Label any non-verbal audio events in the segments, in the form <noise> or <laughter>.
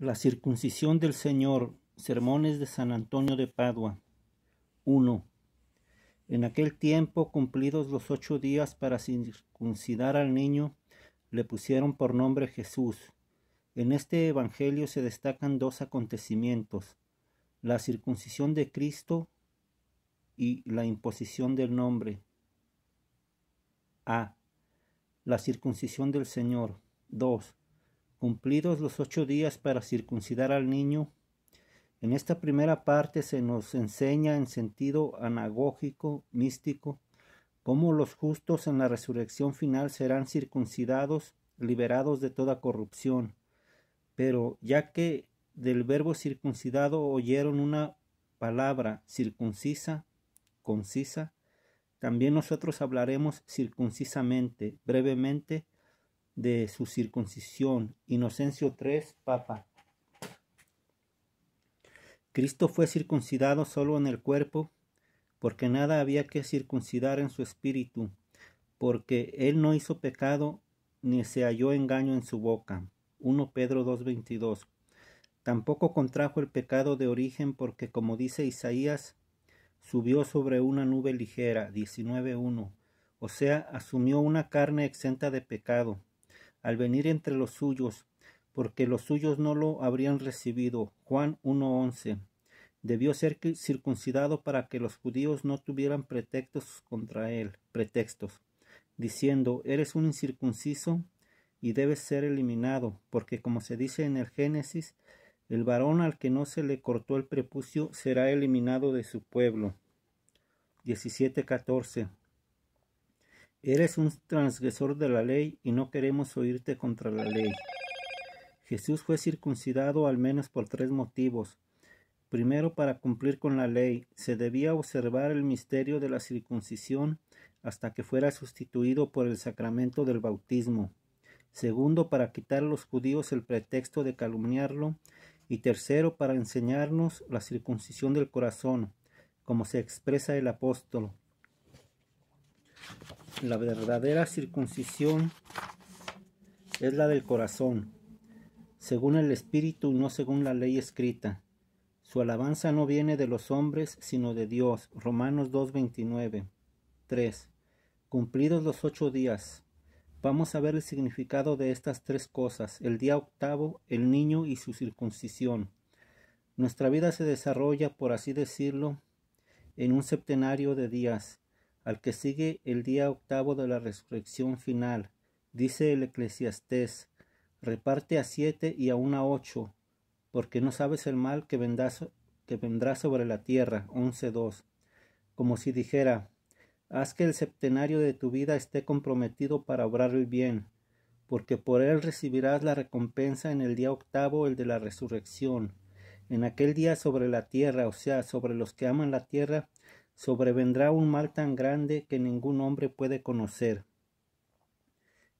La circuncisión del Señor, sermones de San Antonio de Padua. 1. En aquel tiempo, cumplidos los ocho días para circuncidar al niño, le pusieron por nombre Jesús. En este Evangelio se destacan dos acontecimientos, la circuncisión de Cristo y la imposición del nombre. A. La circuncisión del Señor. 2 Cumplidos los ocho días para circuncidar al niño, en esta primera parte se nos enseña en sentido anagógico, místico, cómo los justos en la resurrección final serán circuncidados, liberados de toda corrupción. Pero ya que del verbo circuncidado oyeron una palabra circuncisa, concisa, también nosotros hablaremos circuncisamente, brevemente, de su circuncisión. Inocencio 3, Papa. Cristo fue circuncidado solo en el cuerpo, porque nada había que circuncidar en su espíritu, porque él no hizo pecado ni se halló engaño en su boca. 1 Pedro 2:22. Tampoco contrajo el pecado de origen porque, como dice Isaías, subió sobre una nube ligera. 19.1. O sea, asumió una carne exenta de pecado al venir entre los suyos, porque los suyos no lo habrían recibido. Juan 1.11. Debió ser circuncidado para que los judíos no tuvieran pretextos contra él, pretextos, diciendo, eres un incircunciso y debes ser eliminado, porque como se dice en el Génesis, el varón al que no se le cortó el prepucio será eliminado de su pueblo. 17.14. Eres un transgresor de la ley y no queremos oírte contra la ley. Jesús fue circuncidado al menos por tres motivos. Primero, para cumplir con la ley, se debía observar el misterio de la circuncisión hasta que fuera sustituido por el sacramento del bautismo. Segundo, para quitar a los judíos el pretexto de calumniarlo. Y tercero, para enseñarnos la circuncisión del corazón, como se expresa el apóstol. La verdadera circuncisión es la del corazón, según el Espíritu, y no según la ley escrita. Su alabanza no viene de los hombres, sino de Dios. Romanos 2.29. 3. Cumplidos los ocho días. Vamos a ver el significado de estas tres cosas. El día octavo, el niño y su circuncisión. Nuestra vida se desarrolla, por así decirlo, en un septenario de días al que sigue el día octavo de la resurrección final. Dice el eclesiastés, reparte a siete y aún a ocho, porque no sabes el mal que vendrá, sobre la tierra. 11.2. Como si dijera, haz que el septenario de tu vida esté comprometido para obrar el bien, porque por él recibirás la recompensa en el día octavo, el de la resurrección. En aquel día sobre la tierra, o sea, sobre los que aman la tierra, sobrevendrá un mal tan grande que ningún hombre puede conocer.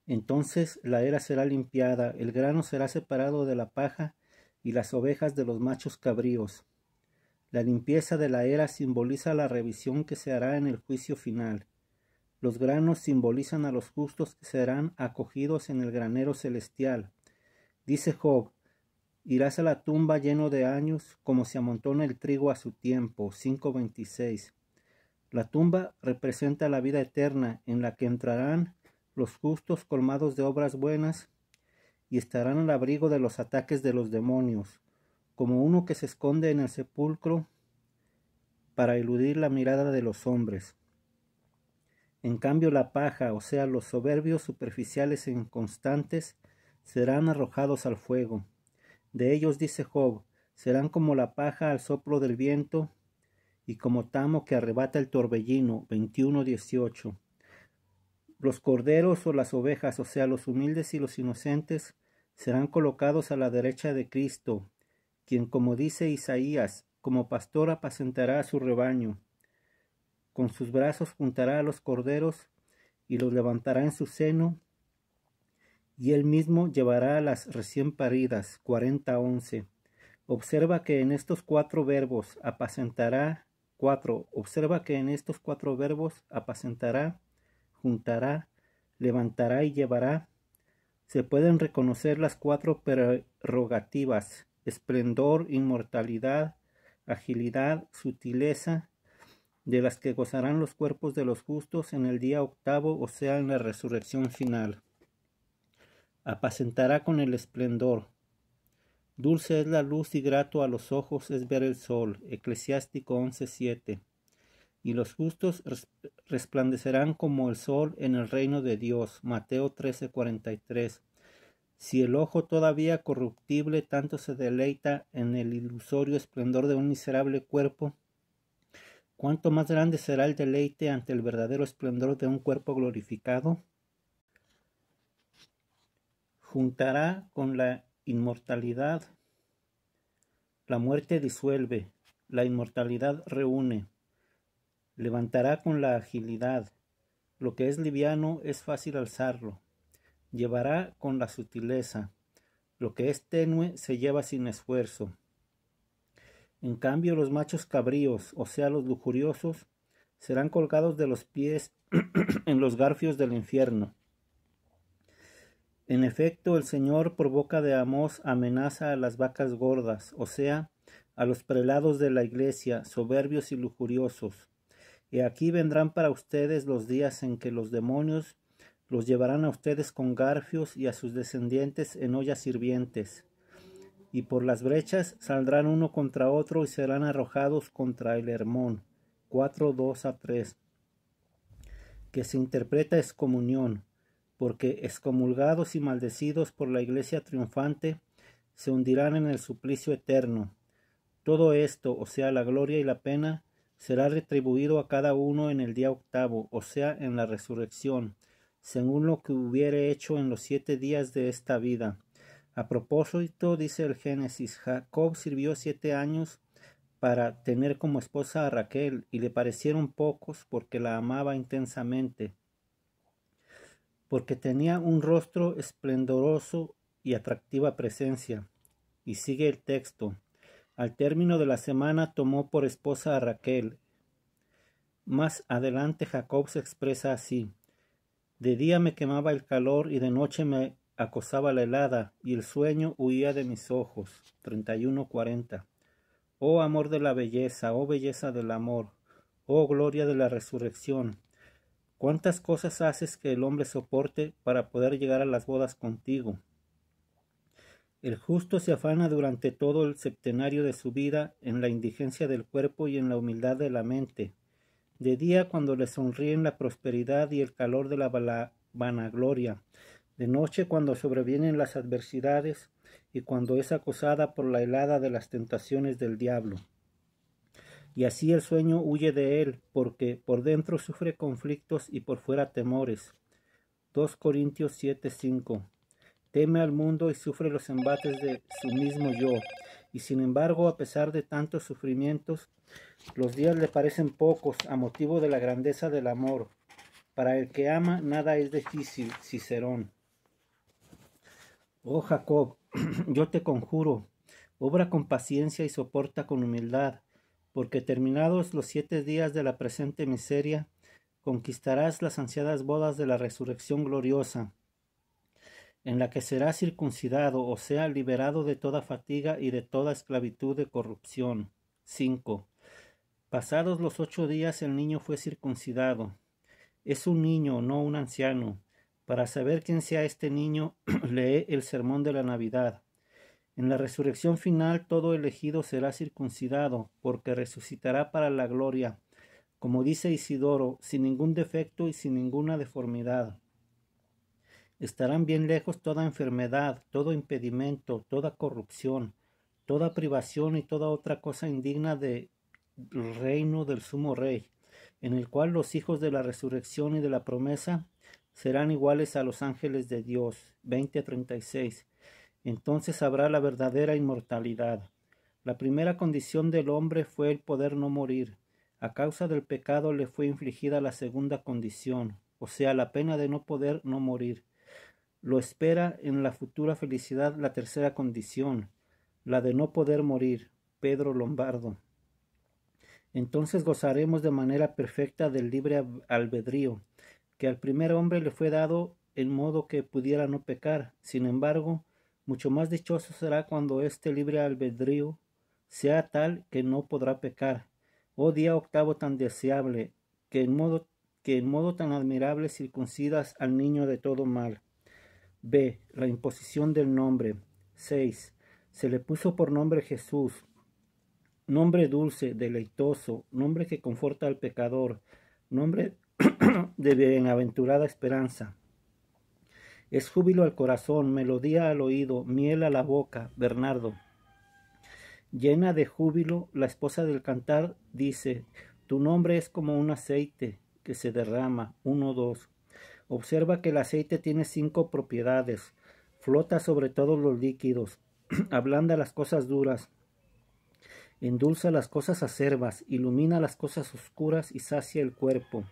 Entonces la era será limpiada, el grano será separado de la paja y las ovejas de los machos cabríos. La limpieza de la era simboliza la revisión que se hará en el juicio final. Los granos simbolizan a los justos que serán acogidos en el granero celestial. Dice Job, irás a la tumba lleno de años, como se amontona el trigo a su tiempo. 526. La tumba representa la vida eterna en la que entrarán los justos colmados de obras buenas y estarán al abrigo de los ataques de los demonios, como uno que se esconde en el sepulcro para eludir la mirada de los hombres. En cambio la paja, o sea, los soberbios superficiales e inconstantes, serán arrojados al fuego. De ellos dice Job, serán como la paja al soplo del viento, y como tamo que arrebata el torbellino. 21.18. Los corderos o las ovejas, o sea, los humildes y los inocentes, serán colocados a la derecha de Cristo, quien, como dice Isaías, como pastor apacentará a su rebaño. Con sus brazos juntará a los corderos y los levantará en su seno, y él mismo llevará a las recién paridas. 40.11. Observa que en estos cuatro verbos apacentará, 4. Observa que en estos cuatro verbos apacentará, juntará, levantará y llevará, se pueden reconocer las cuatro prerrogativas, esplendor, inmortalidad, agilidad, sutileza, de las que gozarán los cuerpos de los justos en el día octavo, o sea, en la resurrección final. Apacentará con el esplendor, Dulce es la luz y grato a los ojos es ver el sol. Eclesiástico 11:7. Y los justos resplandecerán como el sol en el reino de Dios. Mateo 13:43. Si el ojo todavía corruptible tanto se deleita en el ilusorio esplendor de un miserable cuerpo, cuánto más grande será el deleite ante el verdadero esplendor de un cuerpo glorificado. Juntará con la inmortalidad. La muerte disuelve, la inmortalidad reúne. Levantará con la agilidad. Lo que es liviano es fácil alzarlo. Llevará con la sutileza. Lo que es tenue se lleva sin esfuerzo. En cambio, los machos cabríos, o sea, los lujuriosos, serán colgados de los pies <clears throat> en los garfios del infierno. En efecto, el Señor por boca de Amós amenaza a las vacas gordas, o sea, a los prelados de la iglesia, soberbios y lujuriosos. Y aquí vendrán para ustedes los días en que los demonios los llevarán a ustedes con garfios y a sus descendientes en ollas sirvientes. Y por las brechas saldrán uno contra otro y serán arrojados contra el Hermón. Cuatro dos a 3. Que se interpreta es comunión porque excomulgados y maldecidos por la iglesia triunfante, se hundirán en el suplicio eterno. Todo esto, o sea, la gloria y la pena, será retribuido a cada uno en el día octavo, o sea, en la resurrección, según lo que hubiere hecho en los siete días de esta vida. A propósito, dice el Génesis, Jacob sirvió siete años para tener como esposa a Raquel, y le parecieron pocos porque la amaba intensamente porque tenía un rostro esplendoroso y atractiva presencia. Y sigue el texto. Al término de la semana tomó por esposa a Raquel. Más adelante Jacob se expresa así. De día me quemaba el calor y de noche me acosaba la helada y el sueño huía de mis ojos. 31.40. Oh amor de la belleza, oh belleza del amor, oh gloria de la resurrección, ¿Cuántas cosas haces que el hombre soporte para poder llegar a las bodas contigo? El justo se afana durante todo el septenario de su vida en la indigencia del cuerpo y en la humildad de la mente. De día cuando le sonríen la prosperidad y el calor de la vanagloria, de noche cuando sobrevienen las adversidades y cuando es acosada por la helada de las tentaciones del diablo y así el sueño huye de él, porque por dentro sufre conflictos y por fuera temores. 2 Corintios 7:5 Teme al mundo y sufre los embates de su mismo yo, y sin embargo, a pesar de tantos sufrimientos, los días le parecen pocos a motivo de la grandeza del amor. Para el que ama, nada es difícil, Cicerón. Oh Jacob, <clears throat> yo te conjuro, obra con paciencia y soporta con humildad porque terminados los siete días de la presente miseria, conquistarás las ansiadas bodas de la resurrección gloriosa, en la que serás circuncidado, o sea, liberado de toda fatiga y de toda esclavitud de corrupción. 5. Pasados los ocho días el niño fue circuncidado. Es un niño, no un anciano. Para saber quién sea este niño, <clears throat> lee el sermón de la Navidad. En la resurrección final todo elegido será circuncidado, porque resucitará para la gloria, como dice Isidoro, sin ningún defecto y sin ninguna deformidad. Estarán bien lejos toda enfermedad, todo impedimento, toda corrupción, toda privación y toda otra cosa indigna del reino del sumo rey, en el cual los hijos de la resurrección y de la promesa serán iguales a los ángeles de Dios. 36 entonces habrá la verdadera inmortalidad. La primera condición del hombre fue el poder no morir. A causa del pecado le fue infligida la segunda condición, o sea, la pena de no poder no morir. Lo espera en la futura felicidad la tercera condición, la de no poder morir. Pedro Lombardo. Entonces gozaremos de manera perfecta del libre albedrío, que al primer hombre le fue dado en modo que pudiera no pecar. Sin embargo, mucho más dichoso será cuando este libre albedrío sea tal que no podrá pecar. Oh día octavo tan deseable, que en modo, que en modo tan admirable circuncidas al niño de todo mal. B. La imposición del nombre. 6. Se le puso por nombre Jesús, nombre dulce, deleitoso, nombre que conforta al pecador, nombre <clears throat> de bienaventurada esperanza. Es júbilo al corazón, melodía al oído, miel a la boca. Bernardo. Llena de júbilo, la esposa del cantar dice, Tu nombre es como un aceite que se derrama. Uno, dos. Observa que el aceite tiene cinco propiedades. Flota sobre todos los líquidos, <clears throat> ablanda las cosas duras, endulza las cosas acerbas, ilumina las cosas oscuras y sacia el cuerpo.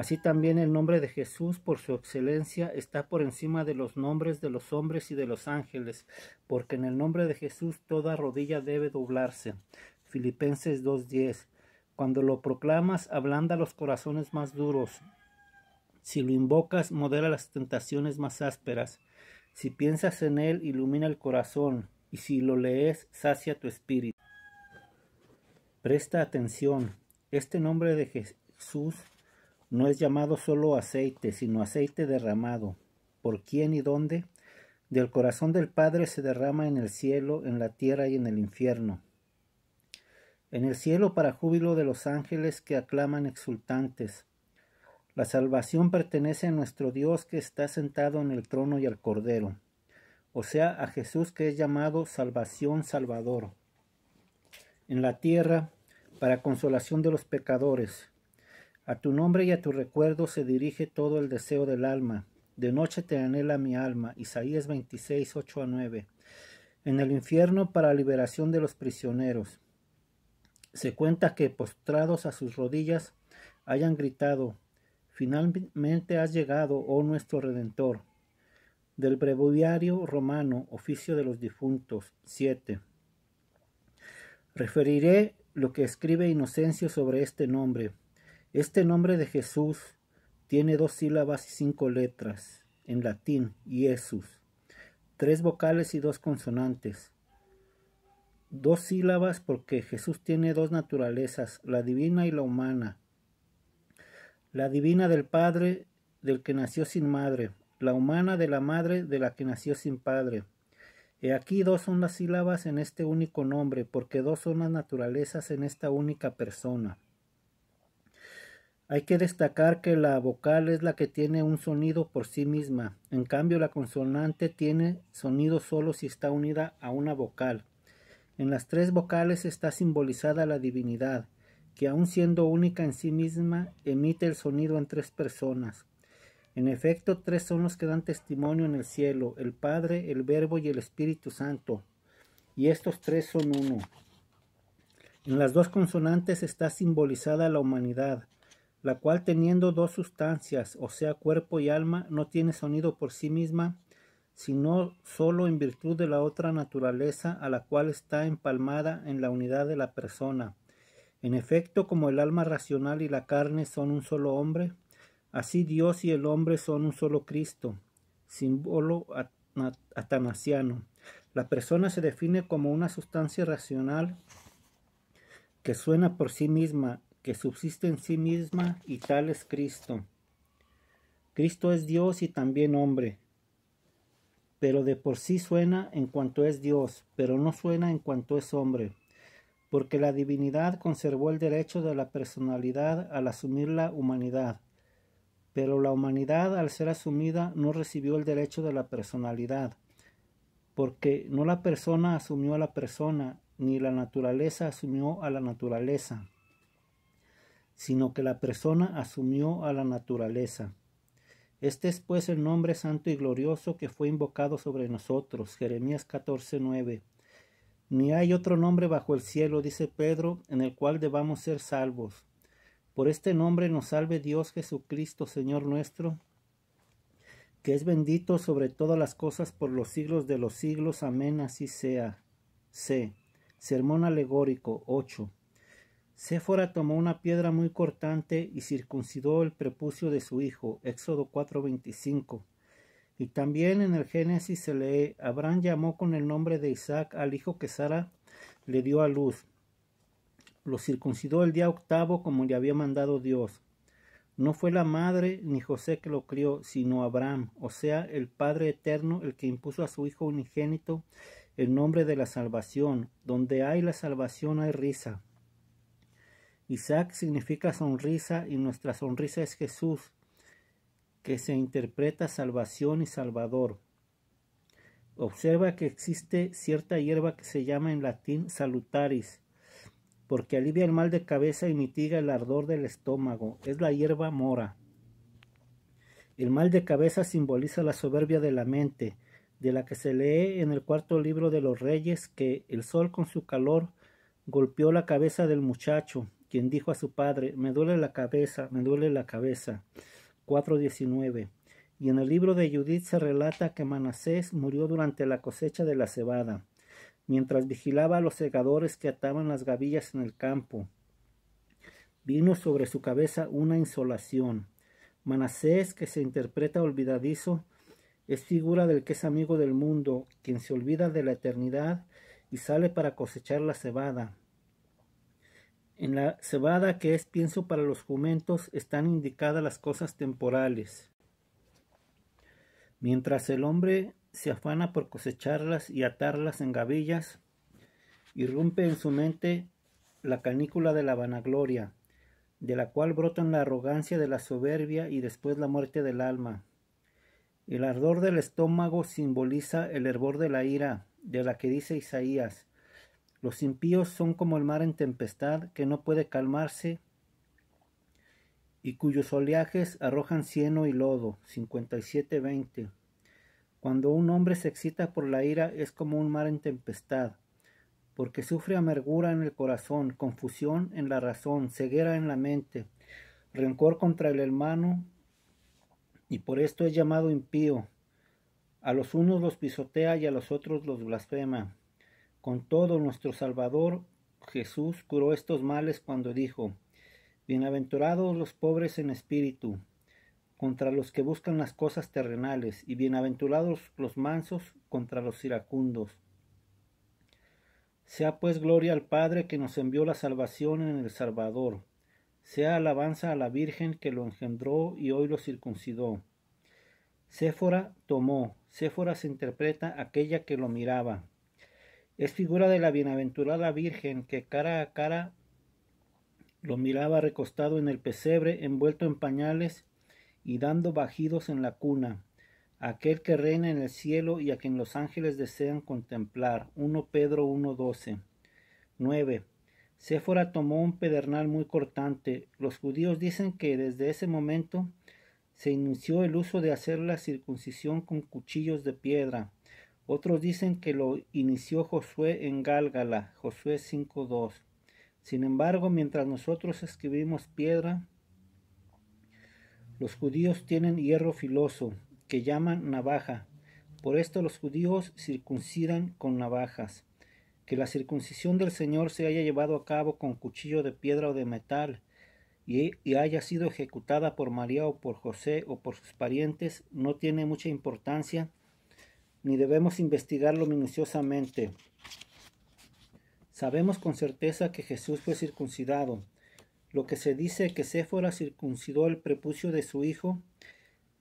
Así también el nombre de Jesús por su excelencia está por encima de los nombres de los hombres y de los ángeles, porque en el nombre de Jesús toda rodilla debe doblarse. Filipenses 2.10. Cuando lo proclamas, ablanda los corazones más duros. Si lo invocas, modera las tentaciones más ásperas. Si piensas en él, ilumina el corazón, y si lo lees, sacia tu espíritu. Presta atención. Este nombre de Jesús no es llamado solo aceite, sino aceite derramado. ¿Por quién y dónde? Del corazón del Padre se derrama en el cielo, en la tierra y en el infierno. En el cielo para júbilo de los ángeles que aclaman exultantes. La salvación pertenece a nuestro Dios que está sentado en el trono y al Cordero, o sea, a Jesús que es llamado salvación salvador. En la tierra, para consolación de los pecadores, a tu nombre y a tu recuerdo se dirige todo el deseo del alma. De noche te anhela mi alma. Isaías 26, 8 a 9. En el infierno para liberación de los prisioneros. Se cuenta que postrados a sus rodillas hayan gritado, Finalmente has llegado, oh nuestro Redentor. Del breviario romano, oficio de los difuntos, 7. Referiré lo que escribe Inocencio sobre este nombre, este nombre de Jesús tiene dos sílabas y cinco letras, en latín, Jesús, tres vocales y dos consonantes. Dos sílabas porque Jesús tiene dos naturalezas, la divina y la humana. La divina del Padre, del que nació sin madre, la humana de la madre, de la que nació sin padre. He aquí dos son las sílabas en este único nombre, porque dos son las naturalezas en esta única persona. Hay que destacar que la vocal es la que tiene un sonido por sí misma, en cambio la consonante tiene sonido solo si está unida a una vocal. En las tres vocales está simbolizada la divinidad, que aun siendo única en sí misma, emite el sonido en tres personas. En efecto, tres son los que dan testimonio en el cielo, el Padre, el Verbo y el Espíritu Santo, y estos tres son uno. En las dos consonantes está simbolizada la humanidad, la cual teniendo dos sustancias, o sea, cuerpo y alma, no tiene sonido por sí misma, sino sólo en virtud de la otra naturaleza a la cual está empalmada en la unidad de la persona. En efecto, como el alma racional y la carne son un solo hombre, así Dios y el hombre son un solo Cristo, símbolo atanasiano. La persona se define como una sustancia racional que suena por sí misma que subsiste en sí misma y tal es Cristo. Cristo es Dios y también hombre, pero de por sí suena en cuanto es Dios, pero no suena en cuanto es hombre, porque la divinidad conservó el derecho de la personalidad al asumir la humanidad, pero la humanidad al ser asumida no recibió el derecho de la personalidad, porque no la persona asumió a la persona, ni la naturaleza asumió a la naturaleza sino que la persona asumió a la naturaleza. Este es pues el nombre santo y glorioso que fue invocado sobre nosotros. Jeremías 14:9. Ni hay otro nombre bajo el cielo, dice Pedro, en el cual debamos ser salvos. Por este nombre nos salve Dios Jesucristo, Señor nuestro, que es bendito sobre todas las cosas por los siglos de los siglos. Amén, así sea. C. Sermón alegórico 8. Séfora tomó una piedra muy cortante y circuncidó el prepucio de su hijo. Éxodo 4:25. Y también en el Génesis se lee, Abraham llamó con el nombre de Isaac al hijo que Sara le dio a luz. Lo circuncidó el día octavo como le había mandado Dios. No fue la madre ni José que lo crió, sino Abraham, o sea, el Padre Eterno, el que impuso a su Hijo unigénito el nombre de la salvación. Donde hay la salvación hay risa. Isaac significa sonrisa y nuestra sonrisa es Jesús, que se interpreta salvación y salvador. Observa que existe cierta hierba que se llama en latín salutaris, porque alivia el mal de cabeza y mitiga el ardor del estómago. Es la hierba mora. El mal de cabeza simboliza la soberbia de la mente, de la que se lee en el cuarto libro de los reyes que el sol con su calor golpeó la cabeza del muchacho, quien dijo a su padre, me duele la cabeza, me duele la cabeza. 4.19. Y en el libro de Judith se relata que Manasés murió durante la cosecha de la cebada, mientras vigilaba a los segadores que ataban las gavillas en el campo. Vino sobre su cabeza una insolación. Manasés, que se interpreta olvidadizo, es figura del que es amigo del mundo, quien se olvida de la eternidad y sale para cosechar la cebada, en la cebada que es pienso para los jumentos están indicadas las cosas temporales. Mientras el hombre se afana por cosecharlas y atarlas en gavillas, irrumpe en su mente la canícula de la vanagloria, de la cual brotan la arrogancia de la soberbia y después la muerte del alma. El ardor del estómago simboliza el hervor de la ira, de la que dice Isaías, los impíos son como el mar en tempestad que no puede calmarse y cuyos oleajes arrojan cieno y lodo. 57.20. Cuando un hombre se excita por la ira es como un mar en tempestad, porque sufre amargura en el corazón, confusión en la razón, ceguera en la mente, rencor contra el hermano, y por esto es llamado impío. A los unos los pisotea y a los otros los blasfema. Con todo, nuestro Salvador Jesús curó estos males cuando dijo, Bienaventurados los pobres en espíritu, contra los que buscan las cosas terrenales, y bienaventurados los mansos contra los iracundos. Sea pues gloria al Padre que nos envió la salvación en el Salvador. Sea alabanza a la Virgen que lo engendró y hoy lo circuncidó. Séfora tomó, Séfora se interpreta aquella que lo miraba. Es figura de la bienaventurada Virgen que cara a cara lo miraba recostado en el pesebre, envuelto en pañales y dando bajidos en la cuna, aquel que reina en el cielo y a quien los ángeles desean contemplar. 1 Pedro 1.12 9. Séfora tomó un pedernal muy cortante. Los judíos dicen que desde ese momento se inició el uso de hacer la circuncisión con cuchillos de piedra. Otros dicen que lo inició Josué en Gálgala, Josué 5.2. Sin embargo, mientras nosotros escribimos piedra, los judíos tienen hierro filoso, que llaman navaja. Por esto los judíos circuncidan con navajas. Que la circuncisión del Señor se haya llevado a cabo con cuchillo de piedra o de metal, y, haya sido ejecutada por María o por José o por sus parientes, no tiene mucha importancia ni debemos investigarlo minuciosamente. Sabemos con certeza que Jesús fue circuncidado. Lo que se dice que Séfora circuncidó el prepucio de su hijo,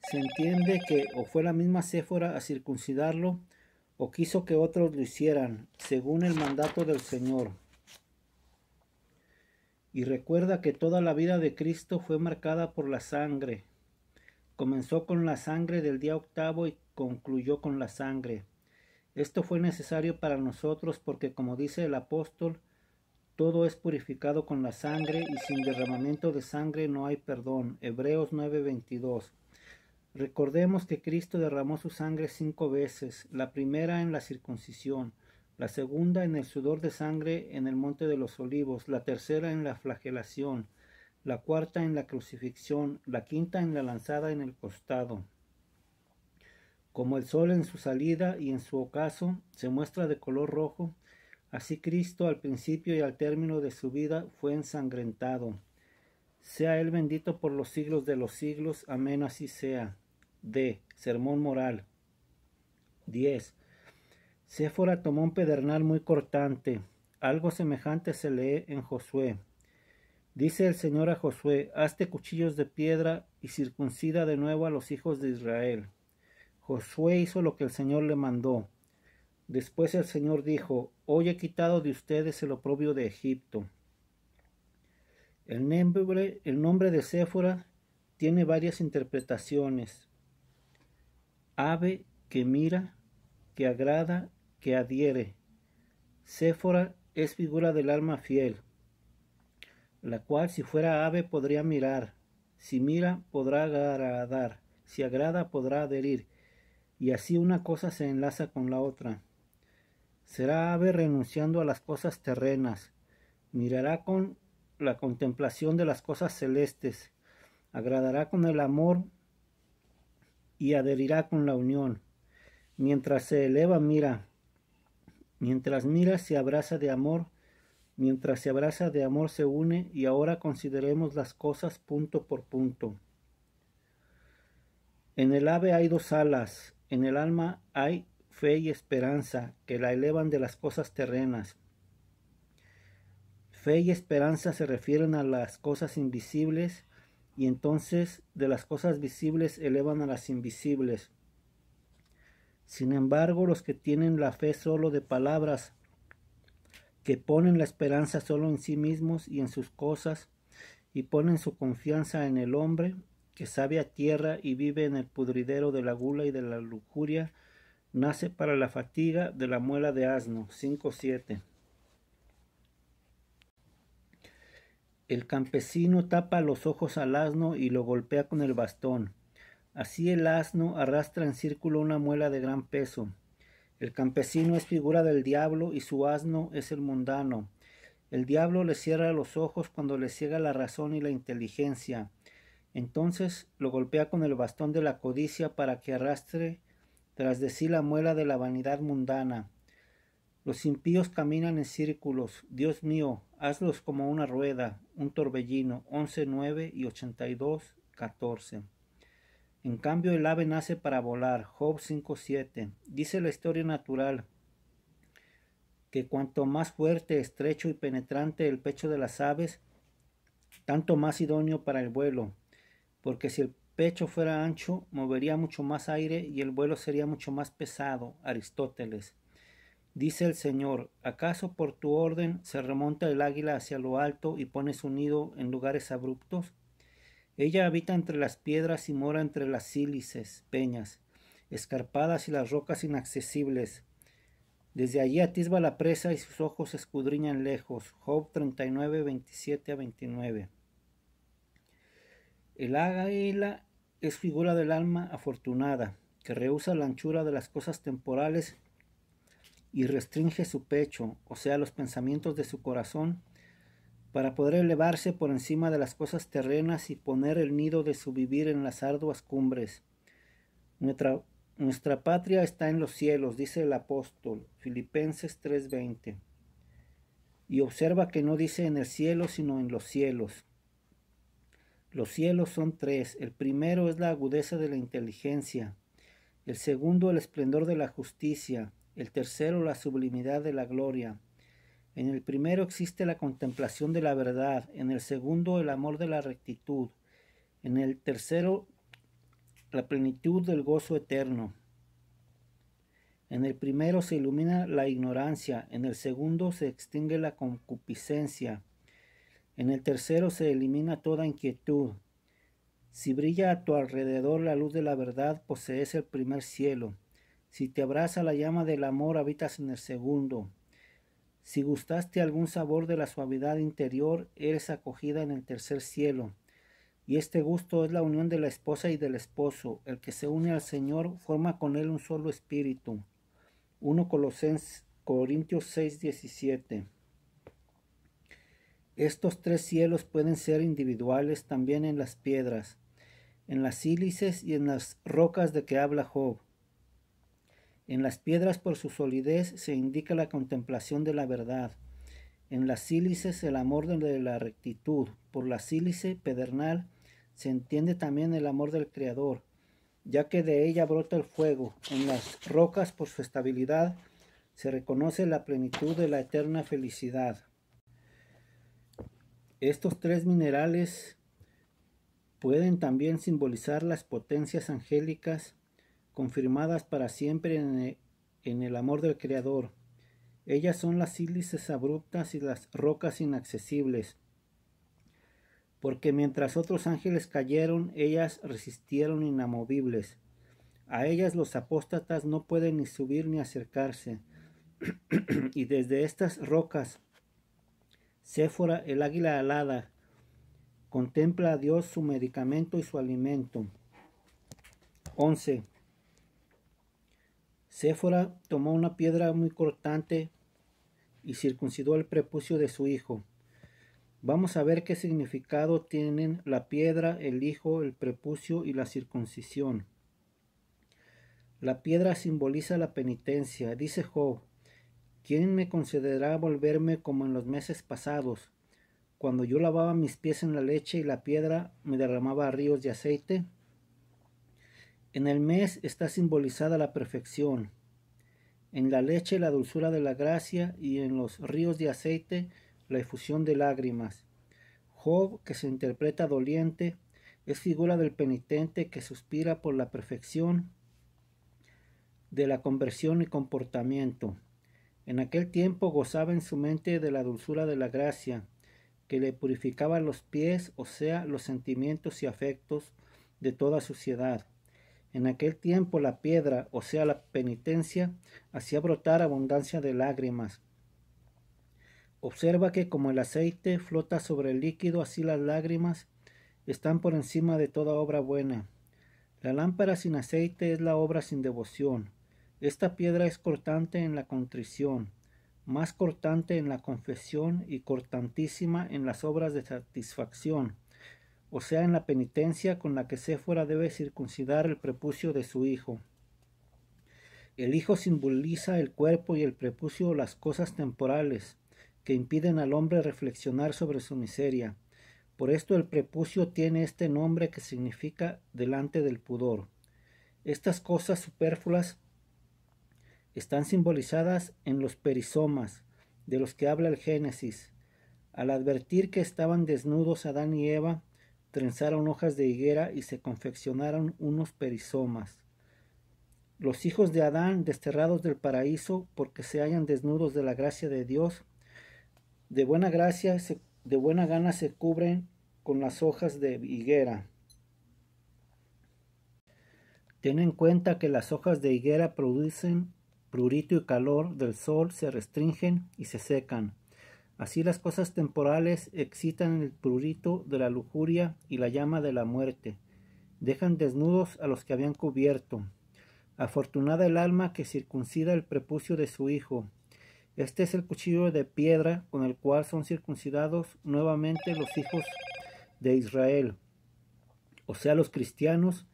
se entiende que o fue la misma Séfora a circuncidarlo, o quiso que otros lo hicieran, según el mandato del Señor. Y recuerda que toda la vida de Cristo fue marcada por la sangre. Comenzó con la sangre del día octavo y concluyó con la sangre. Esto fue necesario para nosotros porque, como dice el apóstol, todo es purificado con la sangre y sin derramamiento de sangre no hay perdón. Hebreos 9:22. Recordemos que Cristo derramó su sangre cinco veces, la primera en la circuncisión, la segunda en el sudor de sangre en el monte de los olivos, la tercera en la flagelación, la cuarta en la crucifixión, la quinta en la lanzada en el costado. Como el sol en su salida y en su ocaso se muestra de color rojo, así Cristo al principio y al término de su vida fue ensangrentado. Sea él bendito por los siglos de los siglos. Amén, así sea. D. Sermón moral. 10. Séfora tomó un pedernal muy cortante. Algo semejante se lee en Josué. Dice el Señor a Josué, hazte cuchillos de piedra y circuncida de nuevo a los hijos de Israel. Josué hizo lo que el Señor le mandó. Después el Señor dijo, Hoy he quitado de ustedes el oprobio de Egipto. El nombre, el nombre de Séfora tiene varias interpretaciones. Ave que mira, que agrada, que adhiere. Séfora es figura del alma fiel, la cual si fuera ave podría mirar, si mira podrá agradar, si agrada podrá adherir, y así una cosa se enlaza con la otra. Será ave renunciando a las cosas terrenas, mirará con la contemplación de las cosas celestes, agradará con el amor y adherirá con la unión. Mientras se eleva, mira. Mientras mira, se abraza de amor. Mientras se abraza de amor, se une. Y ahora consideremos las cosas punto por punto. En el ave hay dos alas, en el alma hay fe y esperanza que la elevan de las cosas terrenas. Fe y esperanza se refieren a las cosas invisibles y entonces de las cosas visibles elevan a las invisibles. Sin embargo, los que tienen la fe solo de palabras, que ponen la esperanza solo en sí mismos y en sus cosas, y ponen su confianza en el hombre, que sabe a tierra y vive en el pudridero de la gula y de la lujuria, nace para la fatiga de la muela de asno. 5.7. El campesino tapa los ojos al asno y lo golpea con el bastón. Así el asno arrastra en círculo una muela de gran peso. El campesino es figura del diablo y su asno es el mundano. El diablo le cierra los ojos cuando le ciega la razón y la inteligencia. Entonces lo golpea con el bastón de la codicia para que arrastre tras de sí la muela de la vanidad mundana. Los impíos caminan en círculos. Dios mío, hazlos como una rueda, un torbellino. 11, 9 y 82, 14. En cambio, el ave nace para volar. Job 5, 7. Dice la historia natural que cuanto más fuerte, estrecho y penetrante el pecho de las aves, tanto más idóneo para el vuelo porque si el pecho fuera ancho, movería mucho más aire y el vuelo sería mucho más pesado. Aristóteles. Dice el Señor, ¿acaso por tu orden se remonta el águila hacia lo alto y pone su nido en lugares abruptos? Ella habita entre las piedras y mora entre las sílices, peñas, escarpadas y las rocas inaccesibles. Desde allí atisba la presa y sus ojos escudriñan lejos. Job 39, 27 a 29. El águila es figura del alma afortunada, que rehúsa la anchura de las cosas temporales y restringe su pecho, o sea, los pensamientos de su corazón, para poder elevarse por encima de las cosas terrenas y poner el nido de su vivir en las arduas cumbres. Nuestra, nuestra patria está en los cielos, dice el apóstol, Filipenses 3:20. Y observa que no dice en el cielo, sino en los cielos. Los cielos son tres. El primero es la agudeza de la inteligencia. El segundo el esplendor de la justicia. El tercero la sublimidad de la gloria. En el primero existe la contemplación de la verdad. En el segundo el amor de la rectitud. En el tercero la plenitud del gozo eterno. En el primero se ilumina la ignorancia, en el segundo se extingue la concupiscencia, en el tercero se elimina toda inquietud. Si brilla a tu alrededor la luz de la verdad, posees el primer cielo. Si te abraza la llama del amor, habitas en el segundo. Si gustaste algún sabor de la suavidad interior, eres acogida en el tercer cielo. Y este gusto es la unión de la esposa y del esposo. El que se une al Señor forma con él un solo espíritu. 1 Corintios 6, estos tres cielos pueden ser individuales también en las piedras, en las sílices y en las rocas de que habla Job. En las piedras por su solidez se indica la contemplación de la verdad. En las sílices el amor de la rectitud. Por la sílice pedernal se entiende también el amor del Creador, ya que de ella brota el fuego. En las rocas por su estabilidad se reconoce la plenitud de la eterna felicidad. Estos tres minerales pueden también simbolizar las potencias angélicas confirmadas para siempre en e, el amor del Creador. Ellas son las ílices abruptas y las rocas inaccesibles, porque mientras otros ángeles cayeron, ellas resistieron inamovibles. A ellas los apóstatas no pueden ni subir ni acercarse, <clears throat> y desde estas rocas Séfora, el águila alada, contempla a Dios su medicamento y su alimento. 11. Séfora tomó una piedra muy cortante y circuncidó el prepucio de su hijo. Vamos a ver qué significado tienen la piedra, el hijo, el prepucio y la circuncisión. La piedra simboliza la penitencia. Dice Job, ¿Quién me concederá volverme como en los meses pasados, cuando yo lavaba mis pies en la leche y la piedra me derramaba ríos de aceite? En el mes está simbolizada la perfección, en la leche la dulzura de la gracia y en los ríos de aceite la efusión de lágrimas. Job, que se interpreta doliente, es figura del penitente que suspira por la perfección de la conversión y comportamiento. En aquel tiempo gozaba en su mente de la dulzura de la gracia, que le purificaba los pies, o sea, los sentimientos y afectos de toda suciedad. En aquel tiempo la piedra, o sea, la penitencia, hacía brotar abundancia de lágrimas. Observa que como el aceite flota sobre el líquido, así las lágrimas están por encima de toda obra buena. La lámpara sin aceite es la obra sin devoción. Esta piedra es cortante en la contrición, más cortante en la confesión y cortantísima en las obras de satisfacción, o sea, en la penitencia con la que Séfora debe circuncidar el prepucio de su hijo. El hijo simboliza el cuerpo y el prepucio las cosas temporales, que impiden al hombre reflexionar sobre su miseria. Por esto el prepucio tiene este nombre que significa delante del pudor. Estas cosas superfluas están simbolizadas en los perisomas de los que habla el Génesis. Al advertir que estaban desnudos Adán y Eva, trenzaron hojas de higuera y se confeccionaron unos perisomas. Los hijos de Adán, desterrados del paraíso, porque se hallan desnudos de la gracia de Dios, de buena gracia, de buena gana se cubren con las hojas de higuera. Ten en cuenta que las hojas de higuera producen prurito y calor del sol se restringen y se secan. Así las cosas temporales excitan el prurito de la lujuria y la llama de la muerte. Dejan desnudos a los que habían cubierto. Afortunada el alma que circuncida el prepucio de su hijo. Este es el cuchillo de piedra con el cual son circuncidados nuevamente los hijos de Israel, o sea, los cristianos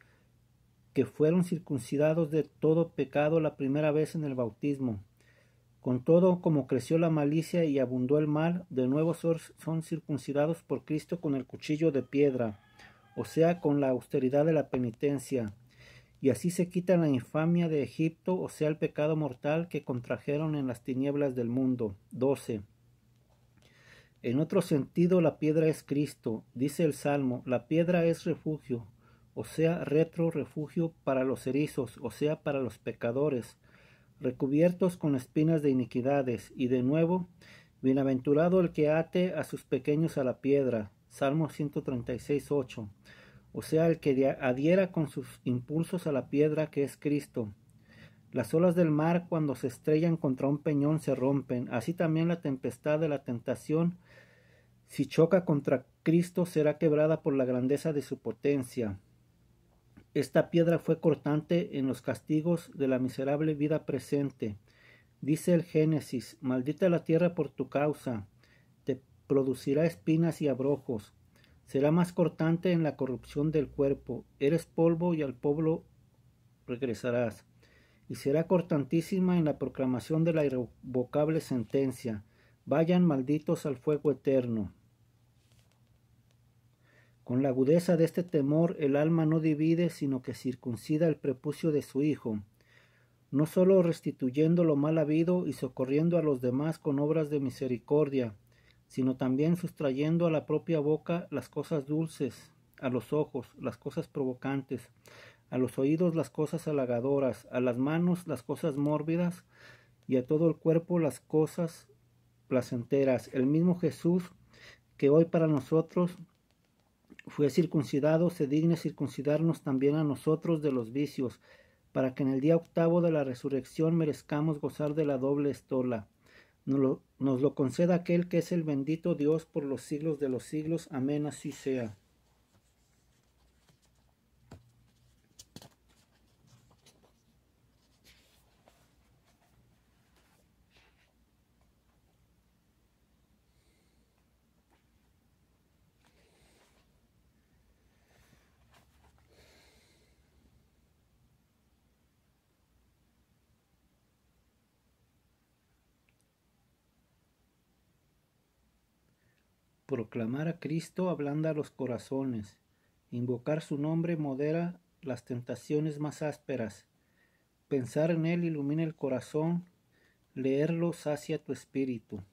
que fueron circuncidados de todo pecado la primera vez en el bautismo. Con todo, como creció la malicia y abundó el mal, de nuevo son circuncidados por Cristo con el cuchillo de piedra, o sea, con la austeridad de la penitencia. Y así se quita la infamia de Egipto, o sea, el pecado mortal que contrajeron en las tinieblas del mundo. 12. En otro sentido, la piedra es Cristo. Dice el Salmo, la piedra es refugio, o sea, retro refugio para los erizos, o sea, para los pecadores, recubiertos con espinas de iniquidades, y de nuevo, bienaventurado el que ate a sus pequeños a la piedra. Salmo 136, O sea, el que adhiera con sus impulsos a la piedra que es Cristo. Las olas del mar cuando se estrellan contra un peñón se rompen, así también la tempestad de la tentación, si choca contra Cristo, será quebrada por la grandeza de su potencia. Esta piedra fue cortante en los castigos de la miserable vida presente. Dice el Génesis, maldita la tierra por tu causa, te producirá espinas y abrojos, será más cortante en la corrupción del cuerpo, eres polvo y al pueblo regresarás, y será cortantísima en la proclamación de la irrevocable sentencia, vayan malditos al fuego eterno. Con la agudeza de este temor, el alma no divide, sino que circuncida el prepucio de su hijo, no sólo restituyendo lo mal habido y socorriendo a los demás con obras de misericordia, sino también sustrayendo a la propia boca las cosas dulces, a los ojos las cosas provocantes, a los oídos las cosas halagadoras, a las manos las cosas mórbidas y a todo el cuerpo las cosas placenteras. El mismo Jesús que hoy para nosotros fue circuncidado, se digne circuncidarnos también a nosotros de los vicios, para que en el día octavo de la resurrección merezcamos gozar de la doble estola. Nos lo, nos lo conceda aquel que es el bendito Dios por los siglos de los siglos. Amén, así sea. Proclamar a Cristo ablanda los corazones. Invocar su nombre modera las tentaciones más ásperas. Pensar en Él ilumina el corazón. Leerlo sacia tu espíritu.